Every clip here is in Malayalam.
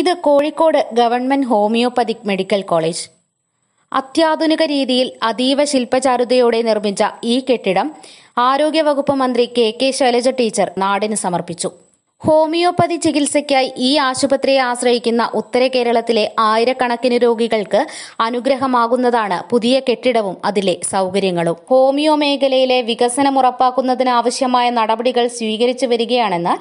ഇത് Kozhikode government homoeopathic medical college അത്യാധുനിക രീതിയിൽ അതീവ ശില്പചാരുതയോടെ നിർമ്മിച്ച ഈ കെട്ടിടം ആരോഗ്യവകുപ്പ് മന്ത്രി കെ കെ ശൈലജ ടീച്ചർ നാടിന് സമർപ്പിച്ചു ഹോമിയോപ്പതി ചികിത്സയ്ക്കായി ഈ ആശുപത്രിയെ ആശ്രയിക്കുന്ന ഉത്തര കേരളത്തിലെ ആയിരക്കണക്കിന് രോഗികൾക്ക് അനുഗ്രഹമാകുന്നതാണ് പുതിയ കെട്ടിടവും അതിലെ സൗകര്യങ്ങളും ഹോമിയോ മേഖലയിലെ വികസനം ഉറപ്പാക്കുന്നതിന് ആവശ്യമായ നടപടികൾ സ്വീകരിച്ചു വരികയാണെന്ന്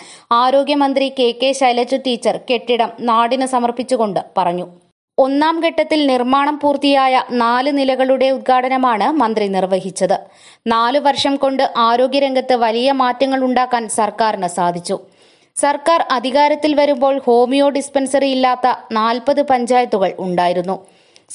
ആരോഗ്യമന്ത്രി കെ കെ ശൈലജ ടീച്ചർ കെട്ടിടം നാടിന് സമർപ്പിച്ചുകൊണ്ട് പറഞ്ഞു ഒന്നാം ഘട്ടത്തിൽ നിർമ്മാണം പൂർത്തിയായ നാല് നിലകളുടെ ഉദ്ഘാടനമാണ് മന്ത്രി നിർവഹിച്ചത് നാലു വർഷം കൊണ്ട് ആരോഗ്യരംഗത്ത് വലിയ മാറ്റങ്ങൾ ഉണ്ടാക്കാൻ സർക്കാരിന് സാധിച്ചു സർക്കാർ അധികാരത്തിൽ വരുമ്പോൾ ഹോമിയോ ഡിസ്പെൻസറി ഇല്ലാത്ത നാൽപ്പത് പഞ്ചായത്തുകൾ ഉണ്ടായിരുന്നു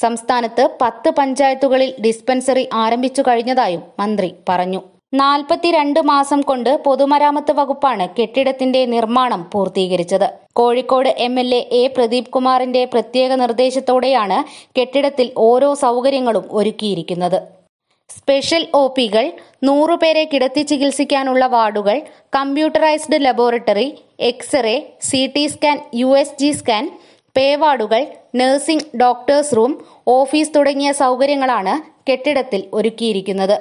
സംസ്ഥാനത്ത് പത്ത് പഞ്ചായത്തുകളിൽ ഡിസ്പെൻസറി ആരംഭിച്ചു കഴിഞ്ഞതായും മന്ത്രി പറഞ്ഞു നാൽപ്പത്തിരണ്ട് മാസം കൊണ്ട് പൊതുമരാമത്ത് വകുപ്പാണ് കെട്ടിടത്തിന്റെ നിർമ്മാണം പൂർത്തീകരിച്ചത് Kozhikode M L A A Pradeep കുമാറിന്റെ പ്രത്യേക നിർദ്ദേശത്തോടെയാണ് കെട്ടിടത്തിൽ ഓരോ സൗകര്യങ്ങളും ഒരുക്കിയിരിക്കുന്നത് സ്പെഷ്യൽ ഒ പികൾ നൂറുപേരെ കിടത്തി ചികിത്സിക്കാനുള്ള വാർഡുകൾ computerised laboratory x ray C T scan U S G scan പേവാർഡുകൾ നഴ്സിംഗ് ഡോക്ടേഴ്സ് റൂം ഓഫീസ് തുടങ്ങിയ സൗകര്യങ്ങളാണ് കെട്ടിടത്തിൽ ഒരുക്കിയിരിക്കുന്നത്